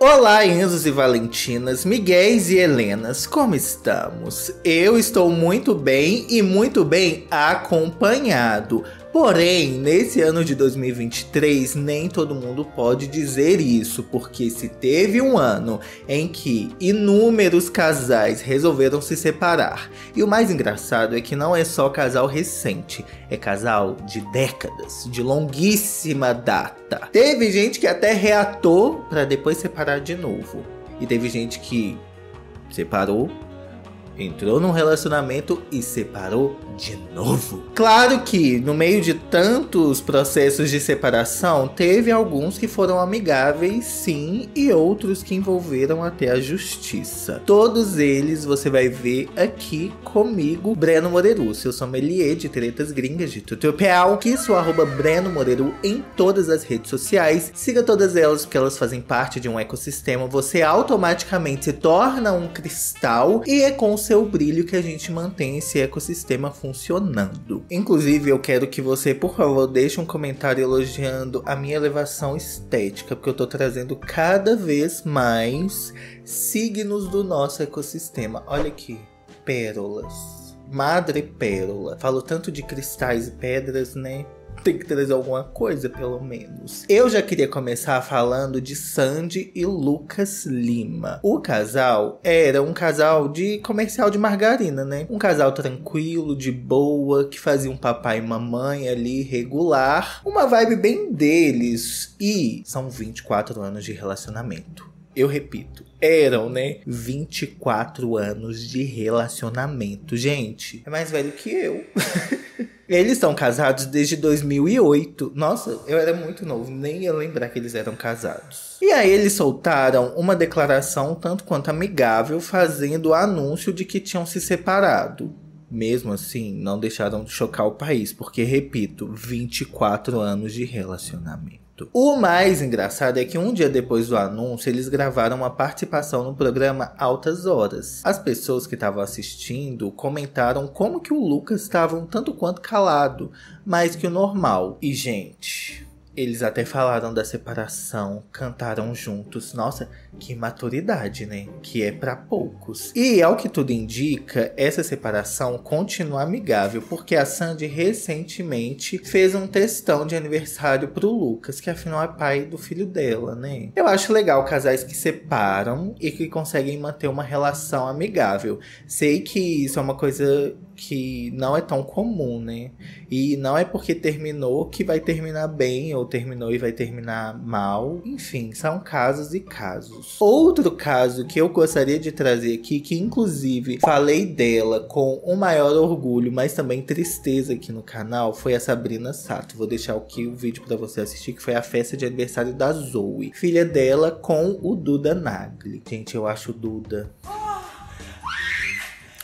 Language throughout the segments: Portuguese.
Olá, Enzos e Valentinas, Miguéis e Helenas, como estamos? Eu estou muito bem e muito bem acompanhado. Porém, nesse ano de 2023, nem todo mundo pode dizer isso, porque se teve um ano em que inúmeros casais resolveram se separar. E o mais engraçado é que não é só casal recente, é casal de décadas, de longuíssima data. Teve gente que até reatou para depois separar de novo. E teve gente que separou entrou num relacionamento e separou de novo. Claro que no meio de tantos processos de separação, teve alguns que foram amigáveis, sim, e outros que envolveram até a justiça. Todos eles você vai ver aqui comigo, Breno Moreiro, seu sommelier de tretas gringas de tutorial, que sou arroba Breno Moreiro em todas as redes sociais. Siga todas elas porque elas fazem parte de um ecossistema. Você automaticamente se torna um cristal e é com é o brilho que a gente mantém esse ecossistema funcionando. Inclusive, eu quero que você, por favor, deixe um comentário elogiando a minha elevação estética, porque eu tô trazendo cada vez mais signos do nosso ecossistema. Olha aqui, pérolas. Madre pérola. Falo tanto de cristais e pedras, né? tem que trazer alguma coisa, pelo menos. Eu já queria começar falando de Sandy e Lucas Lima. O casal era um casal de comercial de margarina, né? Um casal tranquilo, de boa, que fazia um papai e mamãe ali regular. Uma vibe bem deles. E são 24 anos de relacionamento. Eu repito, eram, né? 24 anos de relacionamento, gente. É mais velho que eu. Eles são casados desde 2008. Nossa, eu era muito novo, nem ia lembrar que eles eram casados. E aí eles soltaram uma declaração tanto quanto amigável fazendo o anúncio de que tinham se separado. Mesmo assim, não deixaram de chocar o país, porque repito, 24 anos de relacionamento. O mais engraçado é que um dia depois do anúncio, eles gravaram uma participação no programa Altas Horas. As pessoas que estavam assistindo comentaram como que o Lucas estava um tanto quanto calado, mais que o normal. E, gente, eles até falaram da separação, cantaram juntos. Nossa, que maturidade, né? Que é para poucos. E ao que tudo indica, essa separação continua amigável, porque a Sandy recentemente fez um textão de aniversário pro Lucas, que afinal é pai do filho dela, né? Eu acho legal casais que separam e que conseguem manter uma relação amigável. Sei que isso é uma coisa que não é tão comum, né? E não é porque terminou que vai terminar bem, ou terminou e vai terminar mal. Enfim, são casos e casos. Outro caso que eu gostaria de trazer aqui, que inclusive falei dela com o um maior orgulho, mas também tristeza aqui no canal, foi a Sabrina Sato. Vou deixar aqui o vídeo para você assistir, que foi a festa de aniversário da Zoe, filha dela com o Duda Nagli. Gente, eu acho o Duda.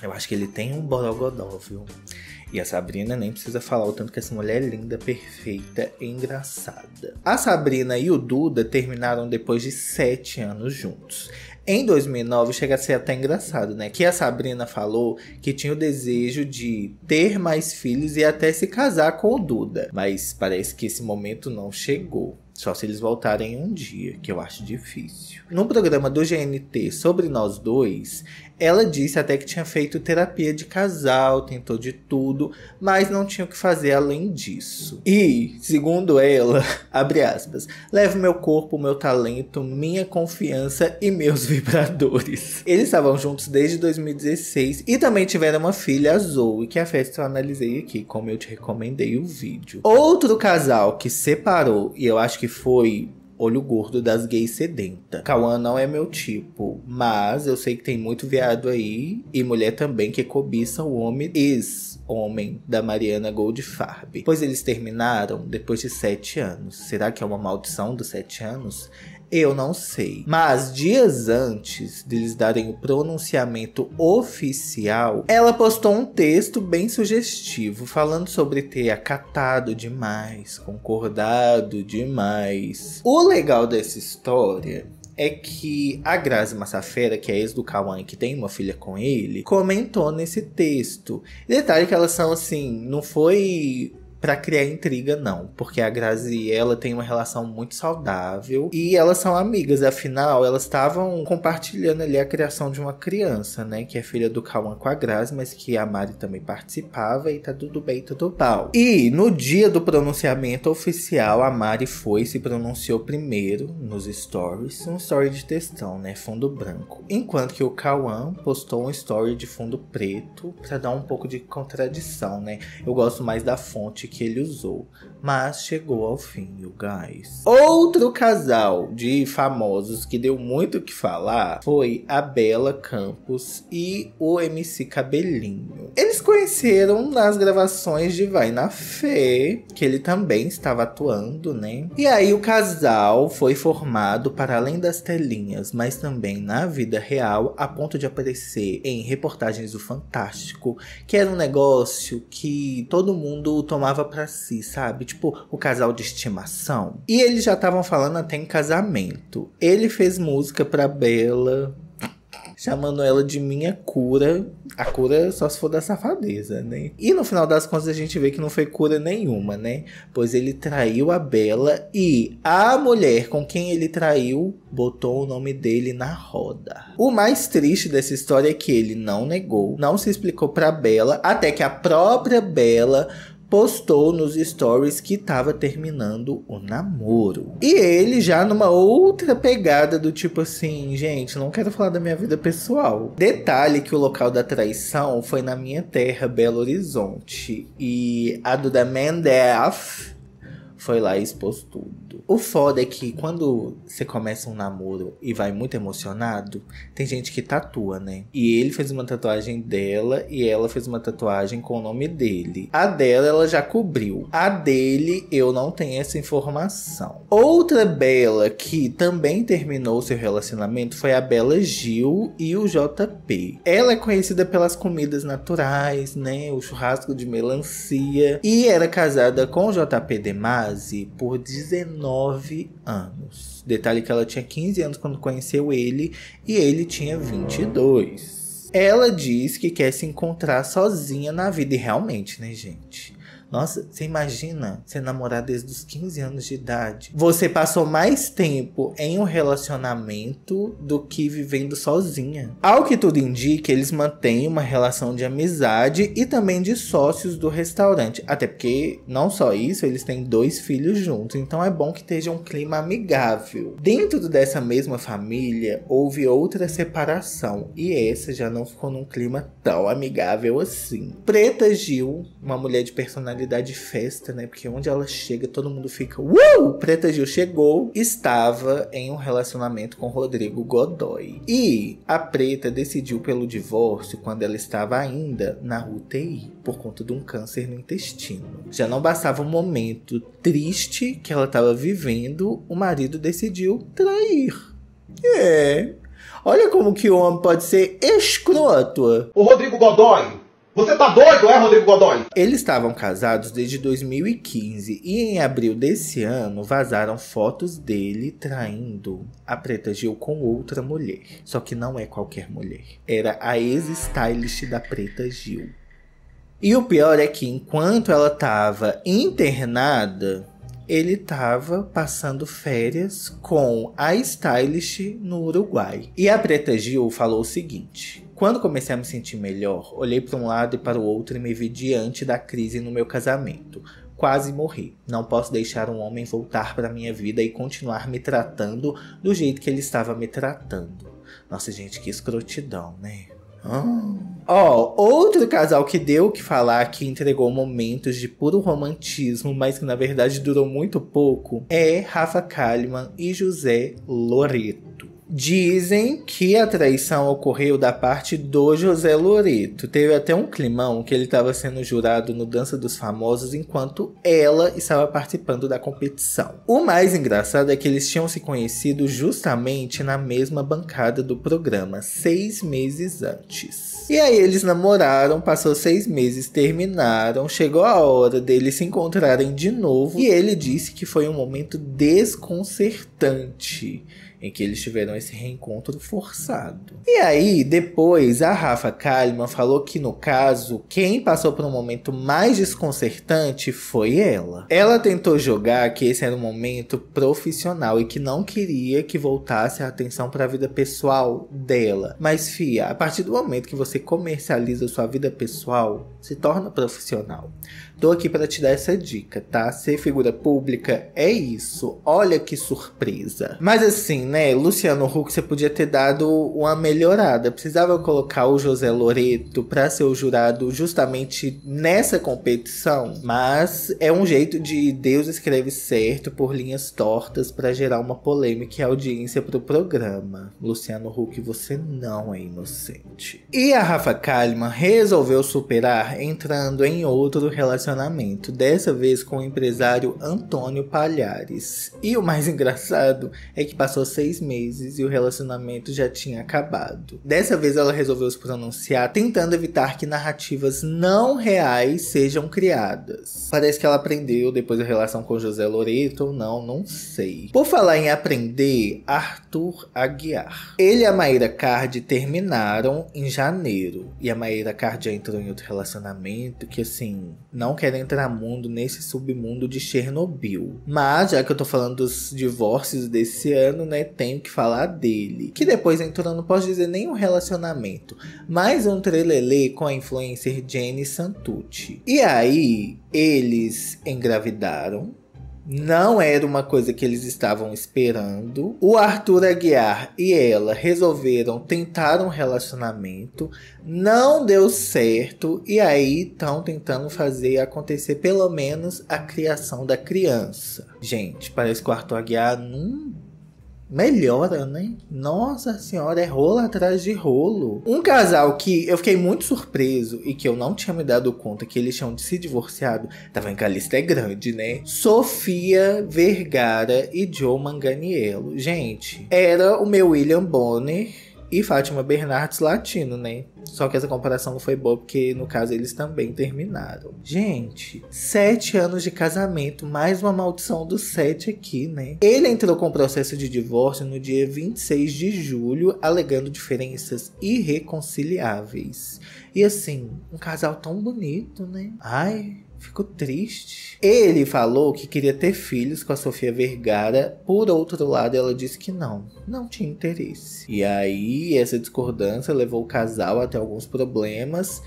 Eu acho que ele tem um borogodó, viu? E a Sabrina nem precisa falar o tanto que essa mulher é linda, perfeita e engraçada. A Sabrina e o Duda terminaram depois de sete anos juntos. Em 2009 chega a ser até engraçado, né? Que a Sabrina falou que tinha o desejo de ter mais filhos e até se casar com o Duda. Mas parece que esse momento não chegou. Só se eles voltarem um dia, que eu acho difícil. No programa do GNT sobre nós dois, ela disse até que tinha feito terapia de casal, tentou de tudo, mas não tinha o que fazer além disso. E, segundo ela, abre aspas, levo meu corpo, meu talento, minha confiança e meus vibradores. Eles estavam juntos desde 2016 e também tiveram uma filha, a Zoe, que a festa eu analisei aqui, como eu te recomendei o vídeo. Outro casal que separou, e eu acho que foi olho gordo das gays sedenta. Cauã não é meu tipo, mas eu sei que tem muito viado aí e mulher também que cobiça o homem Isso. Homem, da Mariana Goldfarb. Pois eles terminaram depois de sete anos. Será que é uma maldição dos sete anos? Eu não sei. Mas dias antes deles darem o pronunciamento oficial, ela postou um texto bem sugestivo falando sobre ter acatado demais, concordado demais. O legal dessa história é que a Grazi Massafera, que é ex do Kawan, que tem uma filha com ele, comentou nesse texto. detalhe que elas são assim, não foi para criar intriga, não. Porque a Graziella tem uma relação muito saudável e elas são amigas, afinal, elas estavam compartilhando ali a criação de uma criança, né? Que é filha do Cauã com a Grazi, mas que a Mari também participava e tá tudo bem, tudo pau. E no dia do pronunciamento oficial, a Mari foi e se pronunciou primeiro nos stories, um story de textão, né? Fundo branco. Enquanto que o Cauã postou um story de fundo preto para dar um pouco de contradição, né? Eu gosto mais da fonte que ele usou mas chegou ao fim o gás. Outro casal de famosos que deu muito o que falar foi a Bela Campos e o MC Cabelinho. Eles conheceram nas gravações de Vai na Fé, que ele também estava atuando, né? E aí o casal foi formado para além das telinhas, mas também na vida real, a ponto de aparecer em reportagens do Fantástico, que era um negócio que todo mundo tomava para si, sabe? tipo o casal de estimação. E eles já estavam falando até em casamento. Ele fez música pra Bela, chamando ela de minha cura. A cura só se for da safadeza, né? E no final das contas a gente vê que não foi cura nenhuma, né? Pois ele traiu a Bela e a mulher com quem ele traiu botou o nome dele na roda. O mais triste dessa história é que ele não negou, não se explicou pra Bela, até que a própria Bela postou nos stories que estava terminando o namoro. E ele já numa outra pegada do tipo assim, gente, não quero falar da minha vida pessoal. Detalhe que o local da traição foi na minha terra, Belo Horizonte, e a Duda Mendef foi lá e expôs tudo o foda é que quando você começa um namoro e vai muito emocionado, tem gente que tatua, né? E ele fez uma tatuagem dela e ela fez uma tatuagem com o nome dele. A dela ela já cobriu. A dele eu não tenho essa informação. Outra Bela que também terminou seu relacionamento foi a Bela Gil e o JP. Ela é conhecida pelas comidas naturais, né? O churrasco de melancia e era casada com o JP Demasi por 19 19 anos. Detalhe que ela tinha 15 anos quando conheceu ele e ele tinha 22. Ela diz que quer se encontrar sozinha na vida e realmente, né, gente? Nossa, você imagina ser namorada desde os 15 anos de idade. Você passou mais tempo em um relacionamento do que vivendo sozinha. Ao que tudo indica, eles mantêm uma relação de amizade e também de sócios do restaurante. Até porque, não só isso, eles têm dois filhos juntos. Então é bom que esteja um clima amigável. Dentro dessa mesma família, houve outra separação. E essa já não ficou num clima tão amigável assim. Preta Gil, uma mulher de personalidade personalidade de festa, né? Porque onde ela chega, todo mundo fica. Uh! Preta Gil chegou. Estava em um relacionamento com Rodrigo Godoy. E a Preta decidiu pelo divórcio quando ela estava ainda na UTI, por conta de um câncer no intestino. Já não bastava o um momento triste que ela estava vivendo, o marido decidiu trair. É. Olha como que o homem pode ser escroto. O Rodrigo Godoy você tá doido, é, Rodrigo Godoy? Eles estavam casados desde 2015 e em abril desse ano vazaram fotos dele traindo a Preta Gil com outra mulher. Só que não é qualquer mulher. Era a ex-stylist da Preta Gil. E o pior é que enquanto ela tava internada, ele estava passando férias com a stylist no Uruguai. E a Preta Gil falou o seguinte: quando comecei a me sentir melhor, olhei para um lado e para o outro e me vi diante da crise no meu casamento. Quase morri. Não posso deixar um homem voltar para minha vida e continuar me tratando do jeito que ele estava me tratando. Nossa, gente, que escrotidão, né? Ó, oh. outro casal que deu o que falar, que entregou momentos de puro romantismo, mas que na verdade durou muito pouco, é Rafa Kalimann e José Loreto. Dizem que a traição ocorreu da parte do José Loreto. Teve até um climão que ele estava sendo jurado no Dança dos Famosos enquanto ela estava participando da competição. O mais engraçado é que eles tinham se conhecido justamente na mesma bancada do programa, seis meses antes. E aí eles namoraram, passou seis meses, terminaram, chegou a hora deles se encontrarem de novo e ele disse que foi um momento desconcertante em que eles tiveram esse reencontro forçado. E aí, depois, a Rafa Kalimann falou que, no caso, quem passou por um momento mais desconcertante foi ela. Ela tentou jogar que esse era um momento profissional e que não queria que voltasse a atenção para a vida pessoal dela. Mas, fia, a partir do momento que você comercializa sua vida pessoal, se torna profissional. Tô aqui para te dar essa dica, tá? Ser figura pública é isso. Olha que surpresa. Mas assim, né, Luciano Huck, você podia ter dado uma melhorada. Precisava colocar o José Loreto para ser o jurado justamente nessa competição. Mas é um jeito de Deus escreve certo por linhas tortas para gerar uma polêmica e audiência pro programa. Luciano Huck, você não é inocente. E a Rafa Kalimann resolveu superar entrando em outro relacionamento relacionamento, dessa vez com o empresário Antônio Palhares. E o mais engraçado é que passou seis meses e o relacionamento já tinha acabado. Dessa vez ela resolveu se pronunciar, tentando evitar que narrativas não reais sejam criadas. Parece que ela aprendeu depois da relação com José Loreto ou não, não sei. Por falar em aprender, Arthur Aguiar. Ele e a Maíra Card terminaram em janeiro. E a Maíra Card entrou em outro relacionamento que, assim, não quero entrar mundo nesse submundo de Chernobyl. Mas, já que eu tô falando dos divórcios desse ano, né, tenho que falar dele. Que depois entrou, não posso dizer nenhum relacionamento, mas um trelelê com a influencer Jenny Santucci. E aí, eles engravidaram, não era uma coisa que eles estavam esperando. O Arthur Aguiar e ela resolveram tentar um relacionamento, não deu certo e aí estão tentando fazer acontecer pelo menos a criação da criança. Gente, parece que o Arthur Aguiar não melhora, né? Nossa senhora, é rolo atrás de rolo. Um casal que eu fiquei muito surpreso e que eu não tinha me dado conta que eles tinham se divorciado, tava em Calista é grande, né? Sofia Vergara e Joe Manganiello. Gente, era o meu William Bonner e Fátima Bernardes latino, né? Só que essa comparação não foi boa porque, no caso, eles também terminaram. Gente, sete anos de casamento, mais uma maldição dos sete aqui, né? Ele entrou com o processo de divórcio no dia 26 de julho, alegando diferenças irreconciliáveis. E assim, um casal tão bonito, né? Ai, Fico triste. Ele falou que queria ter filhos com a Sofia Vergara, por outro lado, ela disse que não, não tinha interesse. E aí, essa discordância levou o casal a alguns problemas.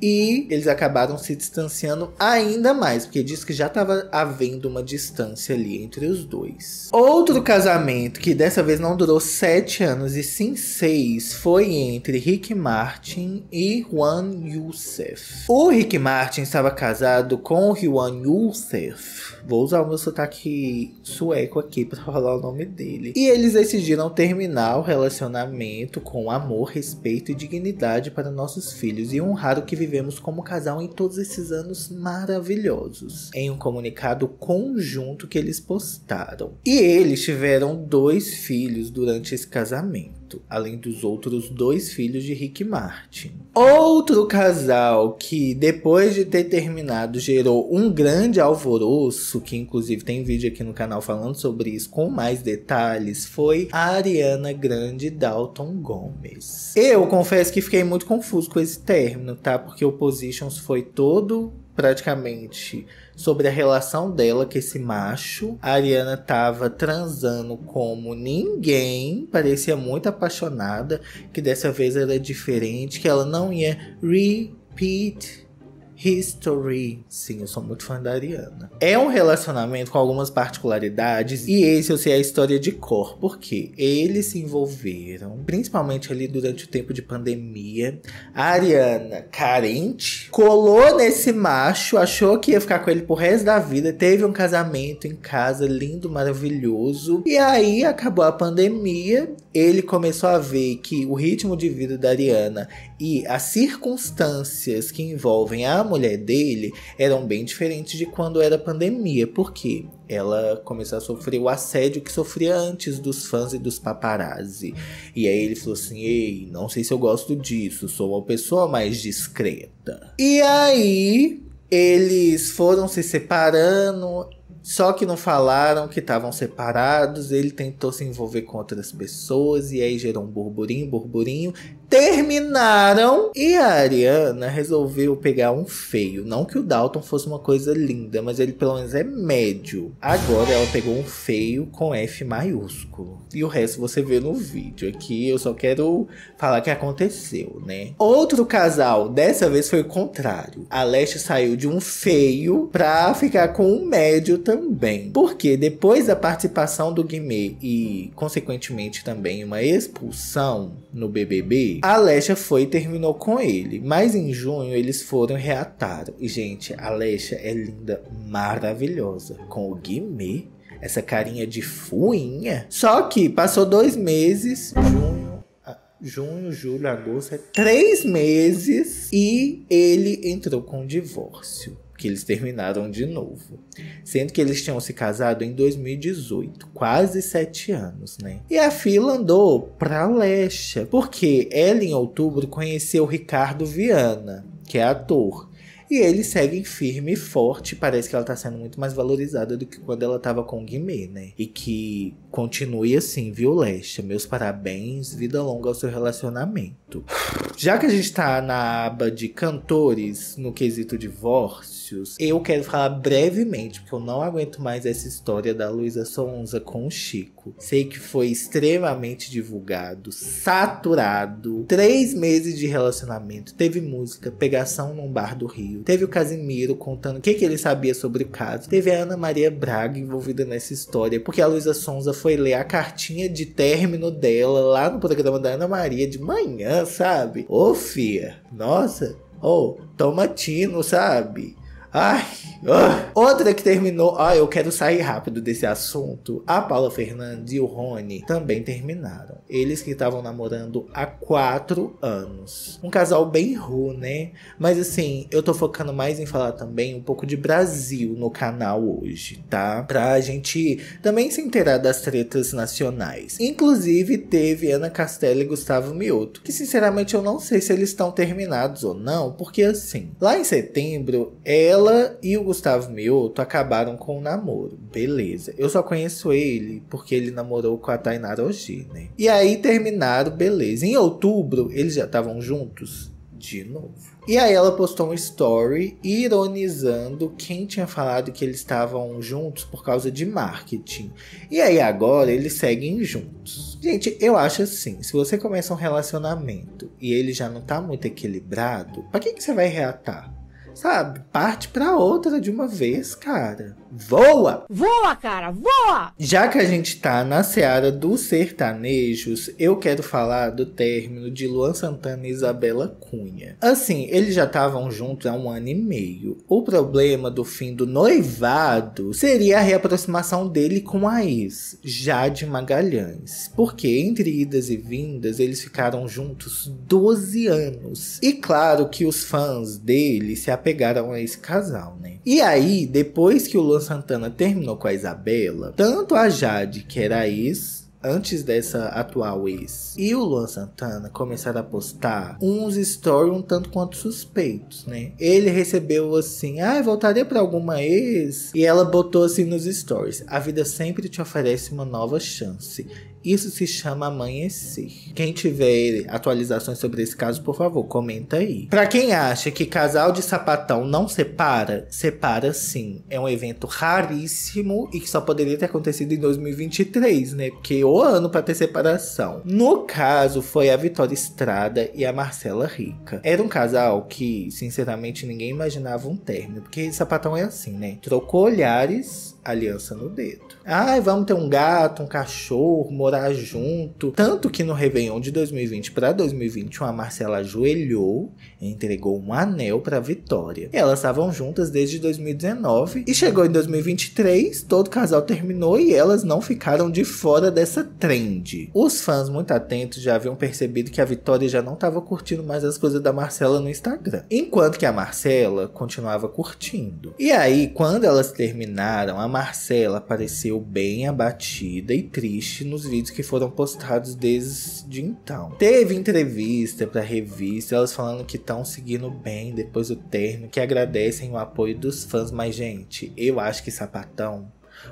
E eles acabaram se distanciando ainda mais, porque diz que já estava havendo uma distância ali entre os dois. Outro casamento, que dessa vez não durou sete anos e sim seis, foi entre Rick Martin e Juan Youssef. O Rick Martin estava casado com Juan Youssef Vou usar o meu sotaque sueco aqui para falar o nome dele. E eles decidiram terminar o relacionamento com amor, respeito e dignidade para nossos filhos e honrar o que vivemos como casal em todos esses anos maravilhosos. Em um comunicado conjunto que eles postaram. E eles tiveram dois filhos durante esse casamento casamento, além dos outros dois filhos de Rick Martin. Outro casal que, depois de ter terminado, gerou um grande alvoroço, que inclusive tem vídeo aqui no canal falando sobre isso com mais detalhes, foi a Ariana Grande e Dalton Gomes. Eu confesso que fiquei muito confuso com esse término, tá? Porque o Positions foi todo praticamente sobre a relação dela com esse macho. A Ariana tava transando como ninguém, parecia muito apaixonada, que dessa vez era diferente, que ela não ia repeat History. Sim, eu sou muito fã da Ariana. É um relacionamento com algumas particularidades, e esse eu sei a história de cor, porque eles se envolveram, principalmente ali durante o tempo de pandemia. A Ariana, carente, colou nesse macho, achou que ia ficar com ele pro resto da vida, teve um casamento em casa lindo, maravilhoso, e aí acabou a pandemia. Ele começou a ver que o ritmo de vida da Ariana e as circunstâncias que envolvem a mulher dele eram bem diferentes de quando era pandemia, porque ela começou a sofrer o assédio que sofria antes dos fãs e dos paparazzi. E aí ele falou assim: ei, não sei se eu gosto disso, sou uma pessoa mais discreta. E aí eles foram se separando, só que não falaram que estavam separados. Ele tentou se envolver com outras pessoas e aí gerou um burburinho, burburinho terminaram e a Ariana resolveu pegar um feio. Não que o Dalton fosse uma coisa linda, mas ele pelo menos é médio. Agora ela pegou um feio com F maiúsculo. E o resto você vê no vídeo aqui. Eu só quero falar que aconteceu, né? Outro casal, dessa vez foi o contrário. A Leste saiu de um feio pra ficar com um médio também. Porque depois da participação do Guimê e, consequentemente, também uma expulsão no BBB, a Alexia foi e terminou com ele. Mas em junho eles foram e reataram. E, gente, a Alexia é linda, maravilhosa. Com o Guimê, essa carinha de fuinha. Só que passou dois meses, junho junho, julho, agosto, é três meses e ele entrou com divórcio que eles terminaram de novo. Sendo que eles tinham se casado em 2018, quase sete anos, né? E a fila andou pra lecha, porque ela em outubro conheceu Ricardo Viana, que é ator. E eles seguem firme e forte. Parece que ela tá sendo muito mais valorizada do que quando ela tava com o Guimê, né? E que continue assim, viu, Leste? Meus parabéns, vida longa ao seu relacionamento. Já que a gente tá na aba de cantores no quesito divórcios, eu quero falar brevemente, porque eu não aguento mais essa história da Luísa Sonza com o Chico. Sei que foi extremamente divulgado, saturado. Três meses de relacionamento, teve música, pegação num bar do Rio Rio. Teve o Casimiro contando o que, que ele sabia sobre o caso. Teve a Ana Maria Braga envolvida nessa história, porque a Luísa Sonza foi ler a cartinha de término dela lá no programa da Ana Maria de manhã, sabe? Ô, oh, fia, nossa, ou oh, toma tino, sabe? Ai, uh. Outra que terminou. Ah, eu quero sair rápido desse assunto. A Paula Fernandes e o Rony também terminaram. Eles que estavam namorando há quatro anos. Um casal bem ru, né? Mas assim, eu tô focando mais em falar também um pouco de Brasil no canal hoje, tá? Pra gente também se inteirar das tretas nacionais. Inclusive, teve Ana Castela e Gustavo Mioto. Que sinceramente eu não sei se eles estão terminados ou não, porque assim, lá em setembro, ela ela e o Gustavo Mioto acabaram com o namoro. Beleza. Eu só conheço ele porque ele namorou com a Tainara Oji, né? E aí terminaram, beleza. Em outubro, eles já estavam juntos de novo. E aí ela postou um story ironizando quem tinha falado que eles estavam juntos por causa de marketing. E aí agora eles seguem juntos. Gente, eu acho assim, se você começa um relacionamento e ele já não tá muito equilibrado, para que que você vai reatar? Sabe? Parte pra outra de uma vez, cara. Voa! Voa, cara, voa! Já que a gente tá na seara dos sertanejos, eu quero falar do término de Luan Santana e Isabela Cunha. Assim, eles já estavam juntos há um ano e meio. O problema do fim do noivado seria a reaproximação dele com a ex, Jade Magalhães. Porque entre idas e vindas, eles ficaram juntos 12 anos. E claro que os fãs dele se apegaram a esse casal, né? E aí, depois que o Luan Santana terminou com a Isabela, tanto a Jade, que era ex antes dessa atual ex e o Luan Santana começaram a postar uns stories um tanto quanto suspeitos, né? Ele recebeu assim, ah, voltaria para alguma ex? E ela botou assim nos stories, a vida sempre te oferece uma nova chance. Isso se chama amanhecer. Quem tiver atualizações sobre esse caso, por favor, comenta aí. Para quem acha que casal de sapatão não separa, separa sim. É um evento raríssimo e que só poderia ter acontecido em 2023, né? Porque é o ano para ter separação. No caso, foi a Vitória Estrada e a Marcela Rica. Era um casal que, sinceramente, ninguém imaginava um término, porque sapatão é assim, né? Trocou olhares, aliança no dedo. Ai, vamos ter um gato, um cachorro, morar junto. Tanto que no Réveillon de 2020 para 2021, a Marcela ajoelhou e entregou um anel para Vitória. Elas estavam juntas desde 2019 e chegou em 2023, todo o casal terminou e elas não ficaram de fora dessa trend. Os fãs muito atentos já haviam percebido que a Vitória já não estava curtindo mais as coisas da Marcela no Instagram, enquanto que a Marcela continuava curtindo. E aí, quando elas terminaram, a Marcela apareceu saiu bem abatida e triste nos vídeos que foram postados desde então. Teve entrevista para revista, elas falando que estão seguindo bem depois do término, que agradecem o apoio dos fãs, mas gente, eu acho que sapatão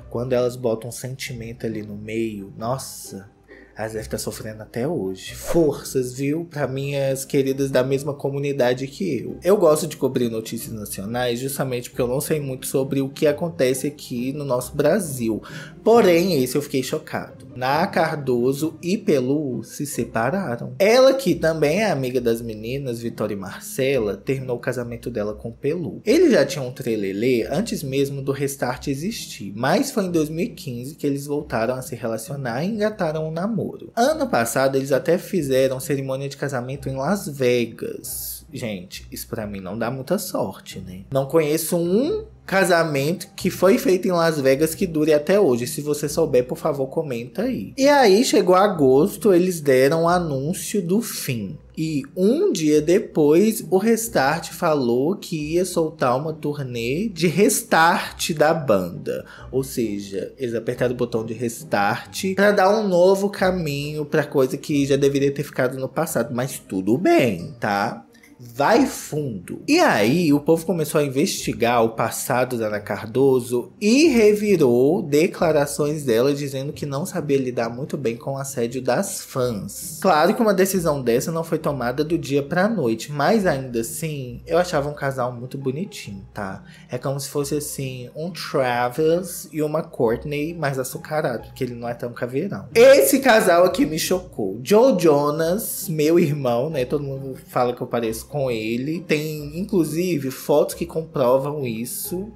quando elas botam um sentimento ali no meio, nossa, elas devem estar tá sofrendo até hoje. Forças, viu? Para minhas queridas da mesma comunidade que eu. Eu gosto de cobrir notícias nacionais justamente porque eu não sei muito sobre o que acontece aqui no nosso Brasil. Porém, esse eu fiquei chocado. Na Cardoso e Pelu se separaram. Ela, que também é amiga das meninas, Vitória e Marcela, terminou o casamento dela com Pelu. Ele já tinha um trelelê antes mesmo do restart existir, mas foi em 2015 que eles voltaram a se relacionar e engataram um namoro namoro. Ano passado eles até fizeram cerimônia de casamento em Las Vegas. Gente, isso para mim não dá muita sorte, né? Não conheço um casamento que foi feito em Las Vegas que dure até hoje. Se você souber, por favor, comenta aí. E aí chegou agosto, eles deram o anúncio do fim. E um dia depois, o Restart falou que ia soltar uma turnê de restart da banda. Ou seja, eles apertaram o botão de restart para dar um novo caminho para coisa que já deveria ter ficado no passado, mas tudo bem, tá? vai fundo. E aí o povo começou a investigar o passado da Ana Cardoso e revirou declarações dela dizendo que não sabia lidar muito bem com o assédio das fãs. Claro que uma decisão dessa não foi tomada do dia pra noite, mas ainda assim eu achava um casal muito bonitinho, tá? É como se fosse assim um Travis e uma Courtney mais açucarado, porque ele não é tão caveirão. Esse casal aqui me chocou. Joe Jonas, meu irmão, né? Todo mundo fala que eu pareço com ele. Tem, inclusive, fotos que comprovam isso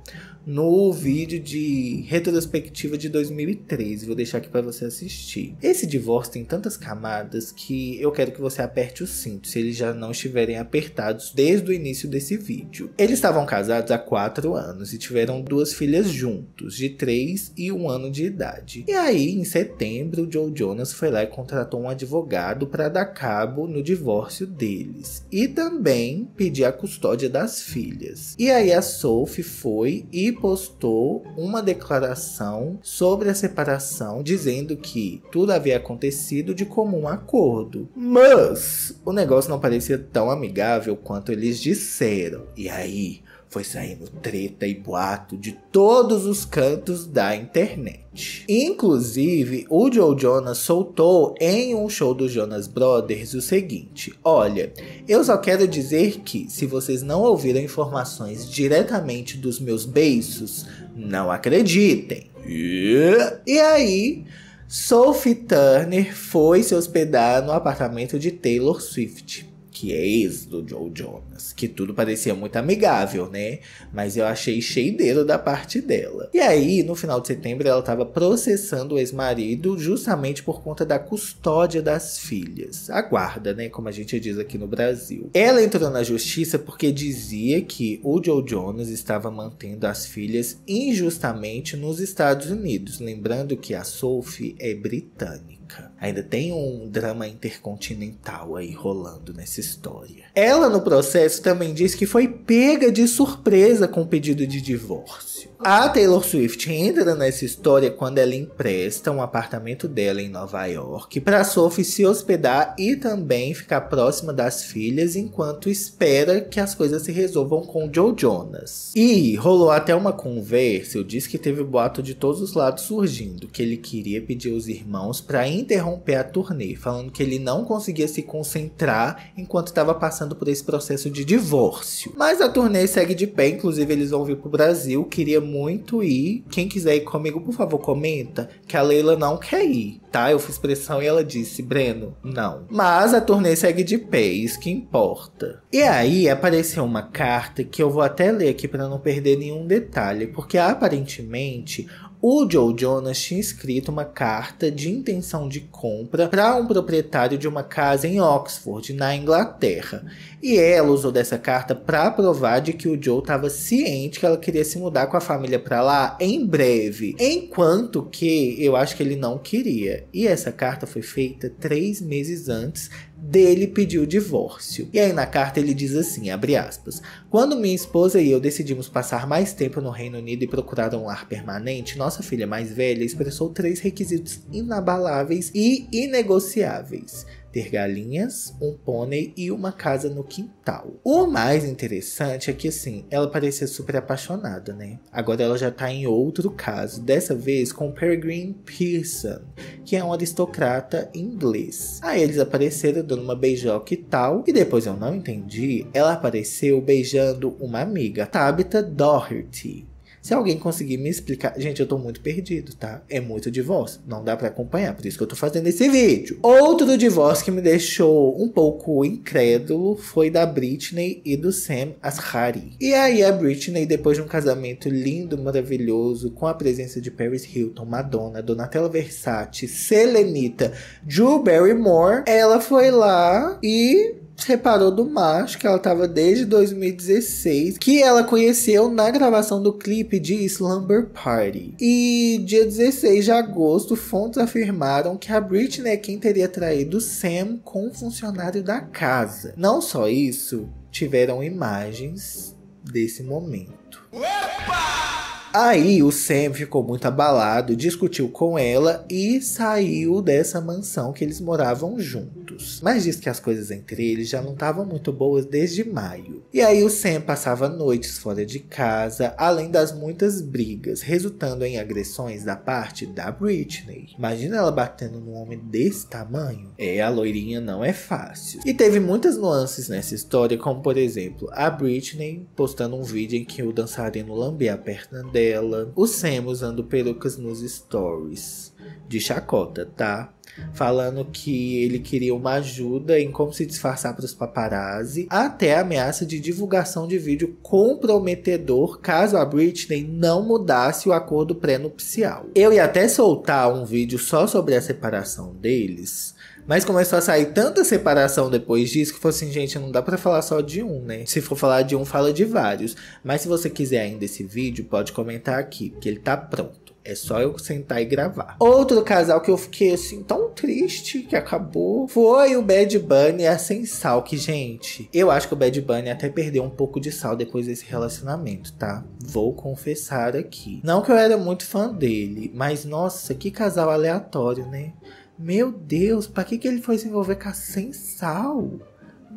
no vídeo de retrospectiva de 2013. Vou deixar aqui para você assistir. Esse divórcio tem tantas camadas que eu quero que você aperte o cinto, se eles já não estiverem apertados desde o início desse vídeo. Eles estavam casados há 4 anos e tiveram duas filhas juntos, de 3 e 1 ano de idade. E aí, em setembro, o Joe Jonas foi lá e contratou um advogado para dar cabo no divórcio deles e também pedir a custódia das filhas. E aí a Sophie foi e postou uma declaração sobre a separação, dizendo que tudo havia acontecido de comum acordo. Mas o negócio não parecia tão amigável quanto eles disseram. E aí, foi saindo treta e boato de todos os cantos da internet. Inclusive, o Joe Jonas soltou em um show do Jonas Brothers o seguinte: Olha, eu só quero dizer que se vocês não ouviram informações diretamente dos meus beiços, não acreditem. E aí. Sophie Turner foi se hospedar no apartamento de Taylor Swift, que é ex do Joe Jonas que tudo parecia muito amigável, né? Mas eu achei cheideiro da parte dela. E aí, no final de setembro, ela estava processando o ex-marido justamente por conta da custódia das filhas. A guarda, né? Como a gente diz aqui no Brasil. Ela entrou na justiça porque dizia que o Joe Jonas estava mantendo as filhas injustamente nos Estados Unidos. Lembrando que a Sophie é britânica. Ainda tem um drama intercontinental aí rolando nessa história. Ela, no processo, processo também disse que foi pega de surpresa com o pedido de divórcio. A Taylor Swift entra nessa história quando ela empresta um apartamento dela em Nova York para Sophie se hospedar e também ficar próxima das filhas enquanto espera que as coisas se resolvam com Joe Jonas. E rolou até uma conversa, eu disse que teve boato de todos os lados surgindo, que ele queria pedir aos irmãos para interromper a turnê, falando que ele não conseguia se concentrar enquanto estava passando por esse processo de de divórcio. Mas a turnê segue de pé, inclusive eles vão vir pro Brasil. Queria muito ir. Quem quiser ir comigo, por favor, comenta que a Leila não quer ir, tá? Eu fiz pressão e ela disse: Breno, não. Mas a turnê segue de pé, isso que importa. E aí apareceu uma carta que eu vou até ler aqui para não perder nenhum detalhe, porque aparentemente o Joe Jonas tinha escrito uma carta de intenção de compra para um proprietário de uma casa em Oxford, na Inglaterra. E ela usou dessa carta para provar de que o Joe estava ciente que ela queria se mudar com a família para lá em breve, enquanto que eu acho que ele não queria. E essa carta foi feita três meses antes dele pediu divórcio. E aí na carta ele diz assim, abre aspas, Quando minha esposa e eu decidimos passar mais tempo no Reino Unido e procurar um lar permanente, nossa filha mais velha expressou três requisitos inabaláveis e inegociáveis ter galinhas, um pônei e uma casa no quintal. O mais interessante é que, assim, ela parecia super apaixonada, né? Agora ela já tá em outro caso, dessa vez com Peregrine Pearson, que é um aristocrata inglês. Aí eles apareceram dando uma beijoca e tal, e depois eu não entendi, ela apareceu beijando uma amiga, Tabitha Doherty, se alguém conseguir me explicar, gente, eu tô muito perdido, tá? É muito divórcio, não dá para acompanhar, por isso que eu tô fazendo esse vídeo. Outro divórcio que me deixou um pouco incrédulo foi da Britney e do Sam Ashari. E aí a Britney, depois de um casamento lindo, maravilhoso, com a presença de Paris Hilton, Madonna, Donatella Versace, Selenita, Drew Barrymore, ela foi lá e reparou do macho que ela tava desde 2016, que ela conheceu na gravação do clipe de Slumber Party. E dia 16 de agosto, fontes afirmaram que a Britney é quem teria traído Sam com um funcionário da casa. Não só isso, tiveram imagens desse momento. Opa! Aí o Sam ficou muito abalado, discutiu com ela e saiu dessa mansão que eles moravam juntos. Mas diz que as coisas entre eles já não estavam muito boas desde maio. E aí o Sam passava noites fora de casa, além das muitas brigas, resultando em agressões da parte da Britney. Imagina ela batendo num homem desse tamanho? É, a loirinha não é fácil. E teve muitas nuances nessa história, como por exemplo, a Britney postando um vídeo em que o dançarino lambia a perna dela dela, o Sam usando perucas nos stories de chacota, tá? Falando que ele queria uma ajuda em como se disfarçar para os paparazzi, até a ameaça de divulgação de vídeo comprometedor caso a Britney não mudasse o acordo pré-nupcial. Eu ia até soltar um vídeo só sobre a separação deles, mas começou a sair tanta separação depois disso que falou assim, gente, não dá para falar só de um, né? Se for falar de um, fala de vários. Mas se você quiser ainda esse vídeo, pode comentar aqui, porque ele tá pronto. É só eu sentar e gravar. Outro casal que eu fiquei assim tão triste que acabou foi o Bad Bunny e a Sem Sal. Que, gente, eu acho que o Bad Bunny até perdeu um pouco de sal depois desse relacionamento, tá? Vou confessar aqui. Não que eu era muito fã dele, mas nossa, que casal aleatório, né? Meu Deus, pra que, que ele foi se envolver com a Sem Sal?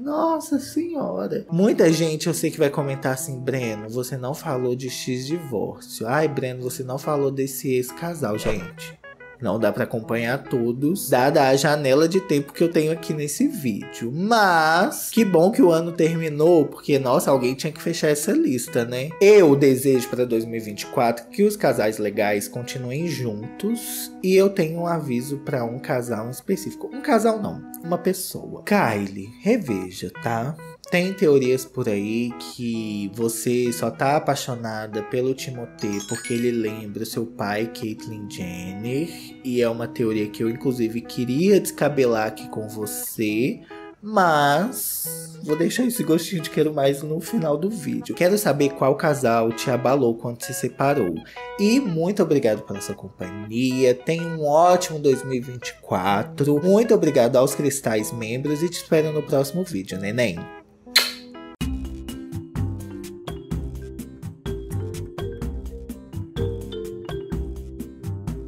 Nossa senhora. Muita gente eu sei que vai comentar assim, Breno, você não falou de X divórcio. Ai, Breno, você não falou desse ex-casal, gente. Não dá para acompanhar todos, dada a janela de tempo que eu tenho aqui nesse vídeo. Mas que bom que o ano terminou, porque nossa, alguém tinha que fechar essa lista, né? Eu desejo para 2024 que os casais legais continuem juntos e eu tenho um aviso para um casal específico. Um casal não, uma pessoa. Kylie, reveja, tá? Tem teorias por aí que você só tá apaixonada pelo Timothée porque ele lembra seu pai, Caitlyn Jenner, e é uma teoria que eu inclusive queria descabelar aqui com você, mas vou deixar esse gostinho de quero mais no final do vídeo. Quero saber qual casal te abalou quando se separou. E muito obrigado pela sua companhia. Tenha um ótimo 2024. Muito obrigado aos cristais membros e te espero no próximo vídeo, neném.